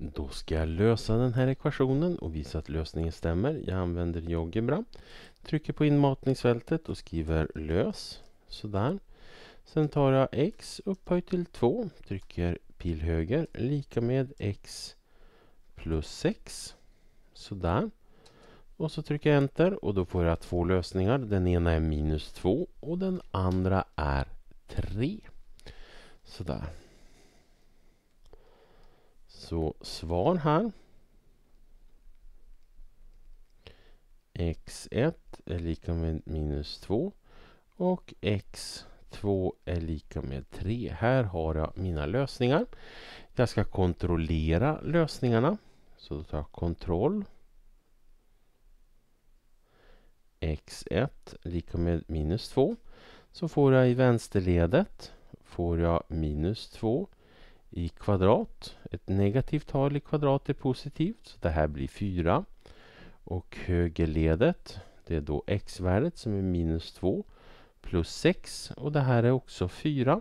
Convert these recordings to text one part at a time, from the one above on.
Då ska jag lösa den här ekvationen och visa att lösningen stämmer. Jag använder Joggebra. Trycker på inmatningsfältet och skriver lös. Sådär. Sen tar jag x upphöjt till 2. Trycker pil höger lika med x plus 6. Sådär. Och så trycker jag enter och då får jag två lösningar. Den ena är minus 2 och den andra är 3. Sådär. Så svar här. x1 är lika med minus 2 och x2 är lika med 3. Här har jag mina lösningar. Jag ska kontrollera lösningarna. Så då tar jag kontroll. x1 lika med minus 2. Så får jag i vänsterledet får jag minus 2 i kvadrat. Ett negativt tal i kvadrat är positivt, så det här blir 4. Och högerledet, det är då x-värdet som är minus 2 plus 6 och det här är också 4.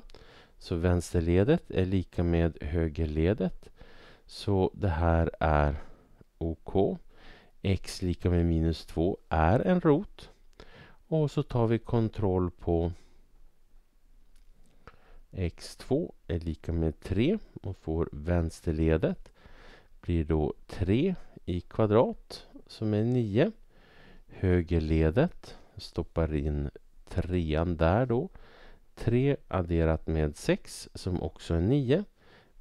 Så vänsterledet är lika med högerledet. Så det här är OK. x lika med minus 2 är en rot. Och så tar vi kontroll på x2 är lika med 3 och får vänsterledet blir då 3 i kvadrat som är 9. Högerledet stoppar in trean där då. 3 adderat med 6 som också är 9.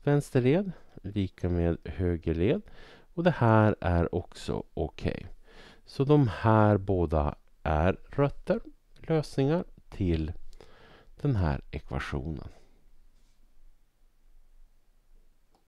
Vänsterled lika med högerled och det här är också okej. Okay. Så de här båda är rötter, lösningar till den här ekvationen.